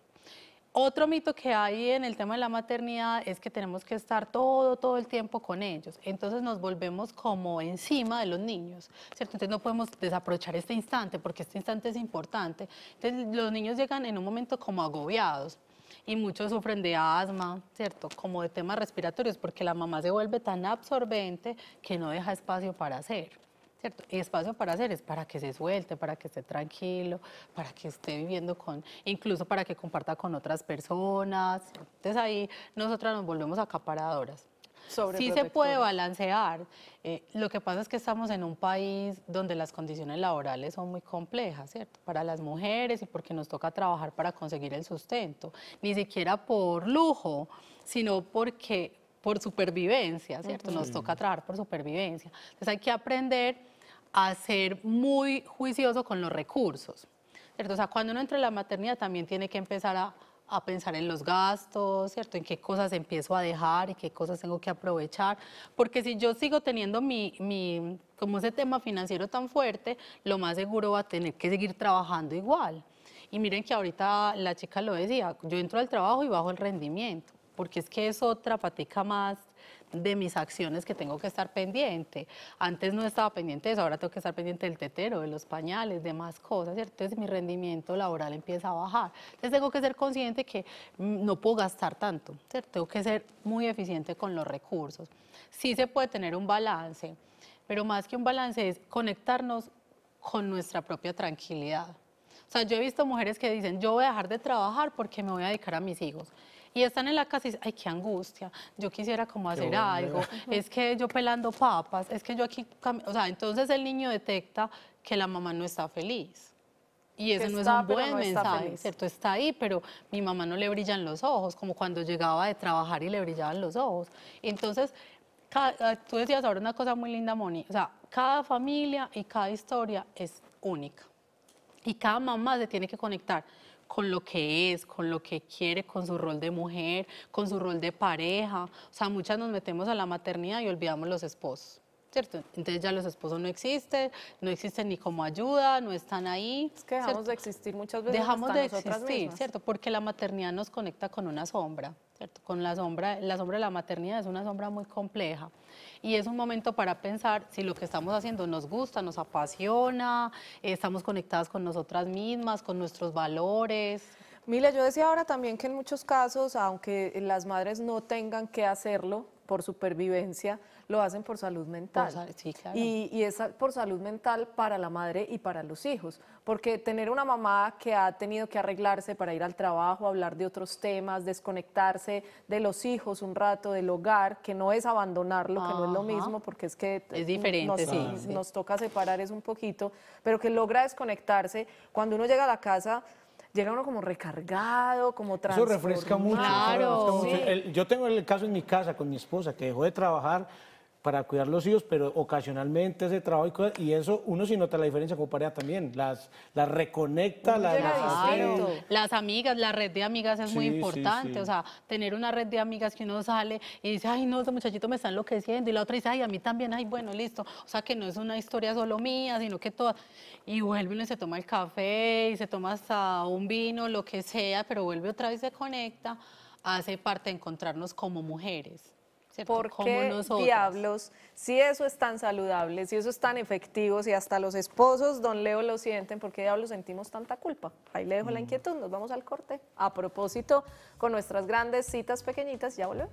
Otro mito que hay en el tema de la maternidad es que tenemos que estar todo, todo el tiempo con ellos. Entonces nos volvemos como encima de los niños, ¿cierto? Entonces no podemos desaprovechar este instante porque este instante es importante. Entonces los niños llegan en un momento como agobiados y muchos sufren de asma, ¿cierto? Como de temas respiratorios porque la mamá se vuelve tan absorbente que no deja espacio para hacer. ¿cierto? Y espacio para hacer es para que se suelte, para que esté tranquilo, para que esté viviendo con, incluso para que comparta con otras personas. Entonces ahí nosotras nos volvemos acaparadoras. sí se puede balancear. Eh, lo que pasa es que estamos en un país donde las condiciones laborales son muy complejas, ¿cierto? Para las mujeres y porque nos toca trabajar para conseguir el sustento. Ni siquiera por lujo, sino porque por supervivencia, ¿cierto? Nos toca trabajar por supervivencia. Entonces hay que aprender a ser muy juicioso con los recursos. ¿cierto? O sea, cuando uno entra en la maternidad también tiene que empezar a, pensar en los gastos, ¿cierto? En qué cosas empiezo a dejar y qué cosas tengo que aprovechar. Porque si yo sigo teniendo mi, mi, como ese tema financiero tan fuerte, lo más seguro va a tener que seguir trabajando igual. Y miren que ahorita la chica lo decía, yo entro al trabajo y bajo el rendimiento, porque es que es otra fatiga más de mis acciones que tengo que estar pendiente. Antes no estaba pendiente de eso, ahora tengo que estar pendiente del tetero, de los pañales, de más cosas, ¿cierto? Entonces mi rendimiento laboral empieza a bajar. Entonces tengo que ser consciente que mm, no puedo gastar tanto, ¿cierto? Tengo que ser muy eficiente con los recursos. Sí se puede tener un balance, pero más que un balance es conectarnos con nuestra propia tranquilidad. O sea, yo he visto mujeres que dicen, yo voy a dejar de trabajar porque me voy a dedicar a mis hijos y están en la casa y dicen, ay, qué angustia, yo quisiera como hacer algo, es que yo pelando papas, es que yo aquí, o sea, entonces el niño detecta que la mamá no está feliz. Y ese no es un buen mensaje, ¿cierto? Está ahí, pero mi mamá no le brillan los ojos, como cuando llegaba de trabajar y le brillaban los ojos. Entonces, ah, tú decías ahora una cosa muy linda, Moni, o sea, cada familia y cada historia es única. Y cada mamá se tiene que conectar con lo que es, con lo que quiere, con su rol de mujer, con su rol de pareja. O sea, muchas nos metemos a la maternidad y olvidamos los esposos. ¿cierto? Entonces ya los esposos no existen, no existen ni como ayuda, no están ahí. Es que dejamos de existir muchas veces. Dejamos de existir, ¿cierto? Porque la maternidad nos conecta con una sombra. ¿Cierto? Con la sombra, la sombra de la maternidad es una sombra muy compleja y es un momento para pensar si lo que estamos haciendo nos gusta, nos apasiona, estamos conectadas con nosotras mismas, con nuestros valores. Mila, yo decía ahora también que en muchos casos, aunque las madres no tengan que hacerlo, por supervivencia, lo hacen por salud mental. y, es por salud mental para la madre y para los hijos, porque tener una mamá que ha tenido que arreglarse para ir al trabajo, hablar de otros temas, desconectarse de los hijos un rato, del hogar, que no es abandonarlo, que no es lo mismo, porque es que es diferente, nos, sí, nos toca separar es un poquito, pero que logra desconectarse cuando uno llega a la casa llega uno como recargado, como transformado. Eso refresca mucho. yo tengo el caso en mi casa con mi esposa, que dejó de trabajar para cuidar los hijos, pero ocasionalmente ese trabajo y, eso uno sí nota la diferencia con pareja también, las, las reconecta, las, las amigas, la red de amigas es muy importante, o sea, tener una red de amigas que uno sale y dice, ay no, ese muchachito me está enloqueciendo, y la otra dice, ay, a mí también, ay, bueno, listo, o sea, que no es una historia solo mía, sino que todas, y vuelve y se toma el café, y se toma hasta un vino, lo que sea, pero vuelve otra vez se conecta, hace parte de encontrarnos como mujeres. Porque ¿Por diablos? Si eso es tan saludable, si eso es tan efectivo, si hasta los esposos, don Leo, lo sienten, ¿por qué diablos sentimos tanta culpa? Ahí le dejo la mm. inquietud, nos vamos al corte. A propósito, con nuestras grandes citas pequeñitas, ya volvemos.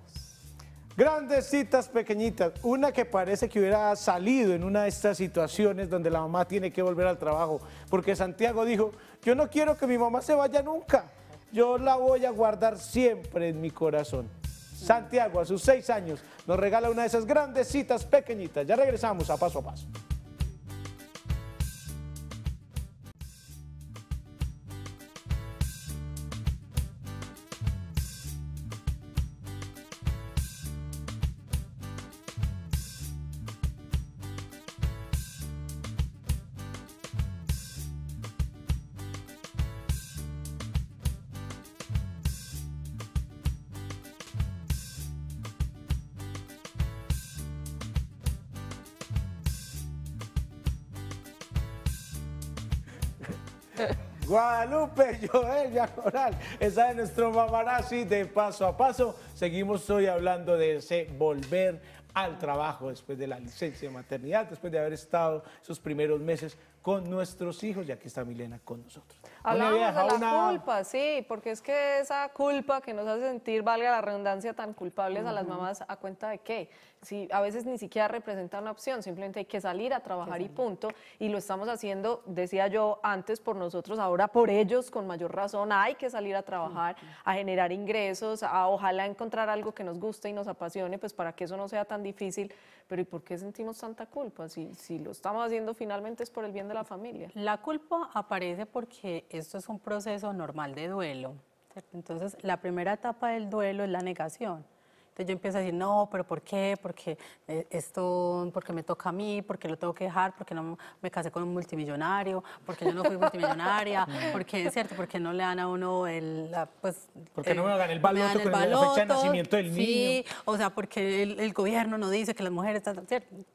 Grandes citas pequeñitas, una que parece que hubiera salido en una de estas situaciones donde la mamá tiene que volver al trabajo, porque Santiago dijo, yo no quiero que mi mamá se vaya nunca, yo la voy a guardar siempre en mi corazón. Santiago, a sus seis años, nos regala una de esas grandes citas pequeñitas. Ya regresamos a Paso a Paso. golpe, Joel Coral. Esa de nuestro mamarazzi de paso a paso. Seguimos hoy hablando de ese volver al trabajo después de la licencia de maternidad, después de haber estado esos primeros meses con nuestros hijos, ya aquí está Milena con nosotros. Hablamos de la culpa, sí, porque es que esa culpa que nos hace sentir, valga la redundancia, tan culpables a las mamás, ¿a cuenta de qué? Si a veces ni siquiera representa una opción, simplemente hay que salir a trabajar y punto, y lo estamos haciendo, decía yo, antes por nosotros, ahora por ellos, con mayor razón, hay que salir a trabajar, a generar ingresos, a ojalá encontrar algo que nos guste y nos apasione, pues para que eso no sea tan difícil, pero ¿y por qué sentimos tanta culpa? Si, si lo estamos haciendo finalmente es por el bien de la familia. La culpa aparece porque esto es un proceso normal de duelo. Entonces, la primera etapa del duelo es la negación. Entonces yo empiezo a decir, no, pero ¿por qué? Porque eh, esto, porque me toca a mí, porque lo tengo que dejar, porque no me casé con un multimillonario, porque yo no fui multimillonaria, mm. porque es cierto, porque no le dan a uno el, pues... Porque no me dan el baloto, el la fecha de nacimiento del niño. Sí, o sea, porque el, gobierno no dice que las mujeres están...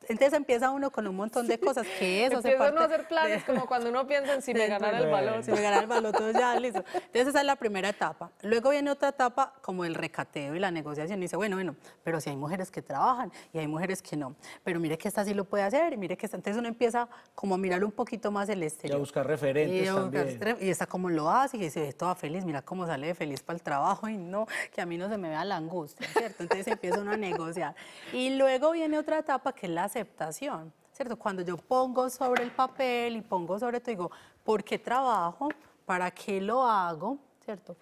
Entonces empieza uno con un montón de cosas que eso Empieza uno a hacer planes como cuando uno piensa en si me ganara el baloto. Si me ganara el baloto, ya, listo. Entonces esa es la primera etapa. Luego viene otra etapa como el recateo y la negociación y dice, bueno, bueno, bueno, pero si hay mujeres que trabajan y hay mujeres que no, pero mire que esta sí lo puede hacer, y mire que esta, entonces uno empieza como a mirar un poquito más el este. Y a buscar referentes y también. Y está como lo hace, y dice, ve toda feliz, mira cómo sale feliz para el trabajo, y no, que a mí no se me vea la angustia, ¿cierto? Entonces empieza uno a negociar. Y luego viene otra etapa que es la aceptación. ¿Cierto? Cuando yo pongo sobre el papel y pongo sobre todo, digo, ¿por qué trabajo? ¿Para qué lo hago? ¿Cierto?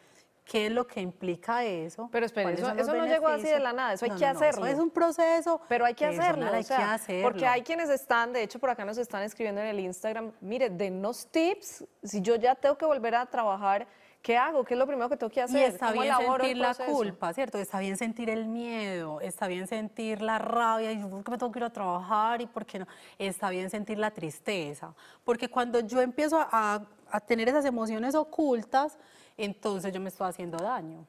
qué es lo que implica eso. Pero esperen, eso, no llegó así de la nada, eso hay que hacerlo. es un proceso. Pero hay que hacerlo, hay que Porque hay quienes están, de hecho por acá nos están escribiendo en el Instagram, mire, denos tips, si yo ya tengo que volver a trabajar, ¿qué hago? ¿Qué es lo primero que tengo que hacer? Y está bien sentir la culpa, ¿cierto? Está bien sentir el miedo, está bien sentir la rabia, y por qué me tengo que ir a trabajar y por qué no. Está bien sentir la tristeza, porque cuando yo empiezo a a tener esas emociones ocultas, entonces yo me estoy haciendo daño.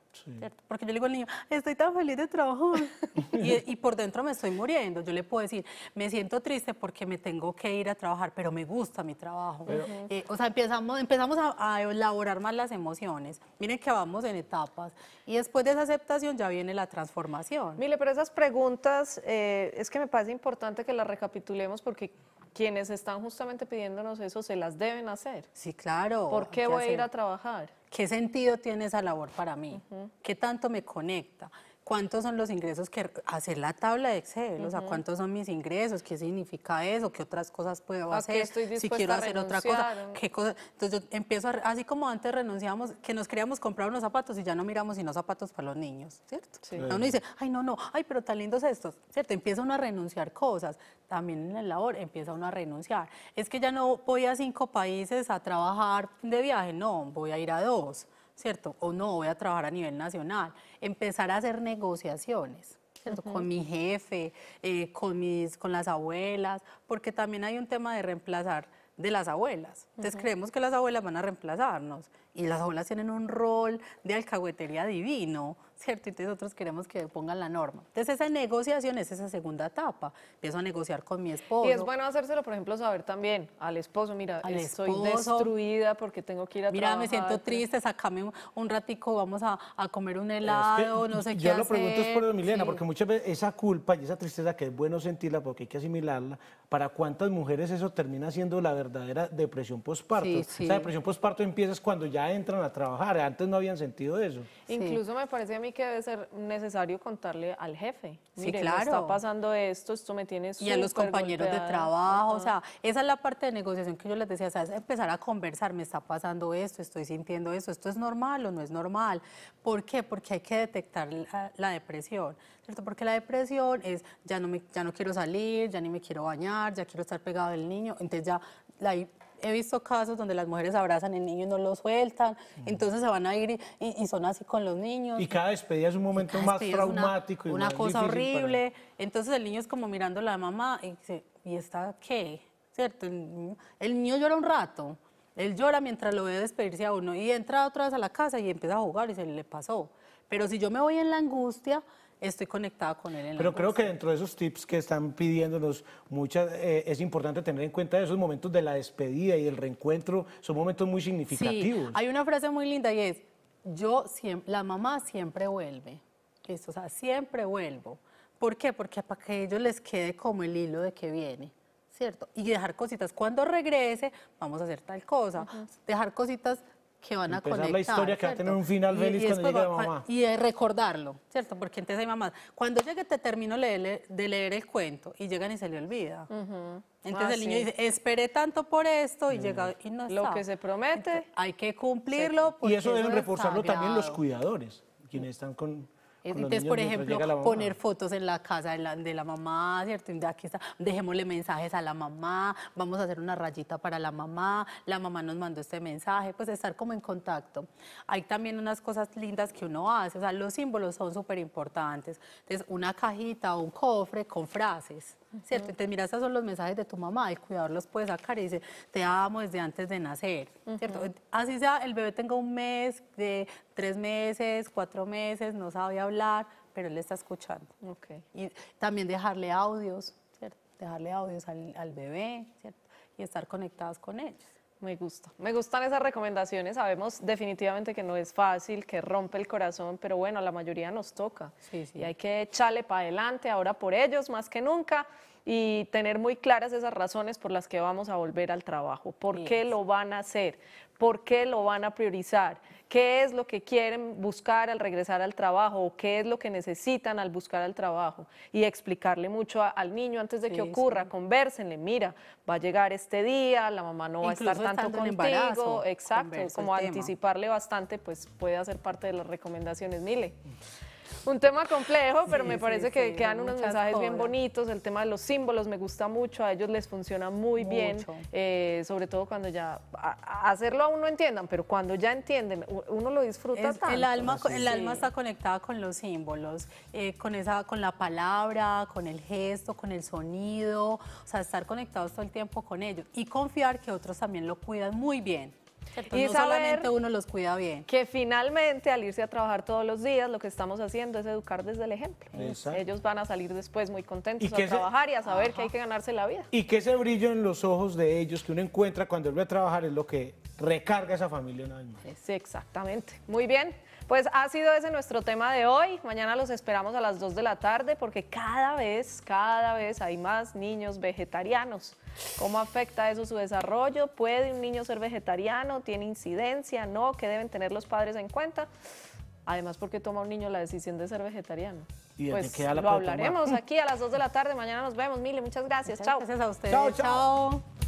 Porque yo le digo al niño, estoy tan feliz de trabajar. y, por dentro me estoy muriendo. Yo le puedo decir, me siento triste porque me tengo que ir a trabajar, pero me gusta mi trabajo. Eh, o sea, empezamos, empezamos a, elaborar más las emociones. Miren que vamos en etapas. Y después de esa aceptación ya viene la transformación. Mire, pero esas preguntas, eh, es que me parece importante que las recapitulemos porque quienes están justamente pidiéndonos eso se las deben hacer. Sí, claro. ¿Por qué voy a ir a trabajar? ¿Qué sentido tiene esa labor para mí? ¿Qué tanto me conecta? cuántos son los ingresos que hacer la tabla de Excel, o sea, cuántos son mis ingresos, qué significa eso, qué otras cosas puedo hacer, estoy si quiero hacer otra cosa, Entonces yo empiezo a, así como antes renunciamos, que nos queríamos comprar unos zapatos y ya no miramos sino zapatos para los niños, ¿cierto? Uno dice, ay no, no, ay, pero tan lindos estos, ¿cierto? Empieza uno a renunciar cosas, también en la labor empieza uno a renunciar. Es que ya no voy a cinco países a trabajar de viaje, no, voy a ir a dos ¿cierto? O no, voy a trabajar a nivel nacional. Empezar a hacer negociaciones. Con mi jefe, eh, con, mis, con las abuelas, porque también hay un tema de reemplazar de las abuelas. Entonces creemos que las abuelas van a reemplazarnos y las abuelas tienen un rol de alcahuetería divino, ¿cierto? Entonces nosotros queremos que pongan la norma. Entonces esa negociación es esa segunda etapa. Empiezo a negociar con mi esposo. Y es bueno hacérselo, por ejemplo, saber también al esposo, mira, estoy destruida porque tengo que ir a trabajar. Mira, me siento triste, sacame un, ratico, vamos a, comer un helado, no sé qué Yo lo pregunto es por Milena, porque muchas veces esa culpa y esa tristeza que es bueno sentirla porque hay que asimilarla, ¿para cuántas mujeres eso termina siendo la verdadera depresión postparto? esa depresión postparto empieza cuando ya entran a trabajar, antes no habían sentido eso. Incluso me parece a mí que debe ser necesario contarle al jefe. Sí, claro. está pasando esto, esto me tiene Y a los compañeros de trabajo, o sea, esa es la parte de negociación que yo les decía, o sea, es empezar a conversar, me está pasando esto, estoy sintiendo esto, esto es normal o no es normal. ¿Por qué? Porque hay que detectar la, depresión, ¿cierto? Porque la depresión es, ya no, me, ya no quiero salir, ya ni me quiero bañar, ya quiero estar pegado del niño, entonces ya la he visto casos donde las mujeres abrazan al niño y no lo sueltan, mm. entonces se van a ir y, son así con los niños. Y cada despedida es un momento más traumático. Una, cosa horrible. Entonces el niño es como mirando a la mamá y dice, ¿y está qué? ¿Cierto? El, el niño llora un rato, él llora mientras lo ve despedirse a uno y entra otra vez a la casa y empieza a jugar y se le pasó. Pero si yo me voy en la angustia, estoy conectada con él. En Pero creo que dentro de esos tips que están pidiéndonos muchas, eh, es importante tener en cuenta esos momentos de la despedida y el reencuentro, son momentos muy significativos. hay una frase muy linda y es, yo siempre, la mamá siempre vuelve, siempre vuelvo. ¿Por qué? Porque para que ellos les quede como el hilo de que viene. ¿Cierto? Y dejar cositas. Cuando regrese, vamos a hacer tal cosa. Dejar cositas que van a conectar. la historia que va a tener un final y, feliz mamá. Y recordarlo, ¿cierto? Porque entonces hay mamás. Cuando llegue te termino de leer el cuento y llegan y se le olvida. Entonces ah, el niño dice, esperé tanto por esto y mm. llega y no está. Lo que se promete. hay que cumplirlo. Y eso deben reforzarlo también los cuidadores, quienes están con entonces, por ejemplo, poner fotos en la casa de la, mamá, ¿cierto? De aquí está, dejémosle mensajes a la mamá, vamos a hacer una rayita para la mamá, la mamá nos mandó este mensaje, pues estar como en contacto. Hay también unas cosas lindas que uno hace, o sea, los símbolos son súper importantes. Entonces, una cajita o un cofre con frases. ¿cierto? Entonces, mira, esos son los mensajes de tu mamá, el cuidador los puede sacar y dice, te amo desde antes de nacer, Así sea, el bebé tenga un mes, de tres meses, cuatro meses, no sabe hablar, pero él está escuchando. Okay. Y también dejarle audios, ¿cierto? Dejarle audios al, bebé, ¿cierto? Y estar conectados con ellos. Me gusta, me gustan esas recomendaciones. Sabemos definitivamente que no es fácil, que rompe el corazón, pero bueno, la mayoría nos toca. Y hay que echarle para adelante ahora por ellos más que nunca y tener muy claras esas razones por las que vamos a volver al trabajo, por qué lo van a hacer, por qué lo van a priorizar, qué es lo que quieren buscar al regresar al trabajo o qué es lo que necesitan al buscar al trabajo y explicarle mucho al niño antes de que ocurra, sí. conversenle, mira, va a llegar este día, la mamá no va a estar tanto contigo, embarazo, exacto, como anticiparle bastante, pues puede hacer parte de las recomendaciones, Mile un tema complejo, pero me parece que quedan unos mensajes bien bonitos. El tema de los símbolos me gusta mucho, a ellos les funciona muy bien, eh, sobre todo cuando ya hacerlo aún no entiendan, pero cuando ya entienden, uno lo disfruta tanto. El alma, el alma está conectada con los símbolos, eh, con esa, con la palabra, con el gesto, con el sonido, o sea, estar conectados todo el tiempo con ellos y confiar que otros también lo cuidan muy bien y solamente uno los cuida bien. Que finalmente al irse a trabajar todos los días, lo que estamos haciendo es educar desde el ejemplo. Ellos van a salir después muy contentos a trabajar y a saber que hay que ganarse la vida. Y que ese brillo en los ojos de ellos que uno encuentra cuando vuelve a trabajar es lo que recarga a esa familia una vez Sí, exactamente. Muy bien. Pues ha sido ese nuestro tema de hoy. Mañana los esperamos a las 2 de la tarde porque cada vez, cada vez hay más niños vegetarianos. ¿Cómo afecta eso su desarrollo? ¿Puede un niño ser vegetariano? ¿Tiene incidencia? ¿No? ¿Qué deben tener los padres en cuenta? Además, ¿por qué toma un niño la decisión de ser vegetariano? ¿Y pues que lo hablaremos aquí a las 2 de la tarde. Mañana nos vemos. Mile, muchas gracias. chao. Gracias a ustedes. chao. chao.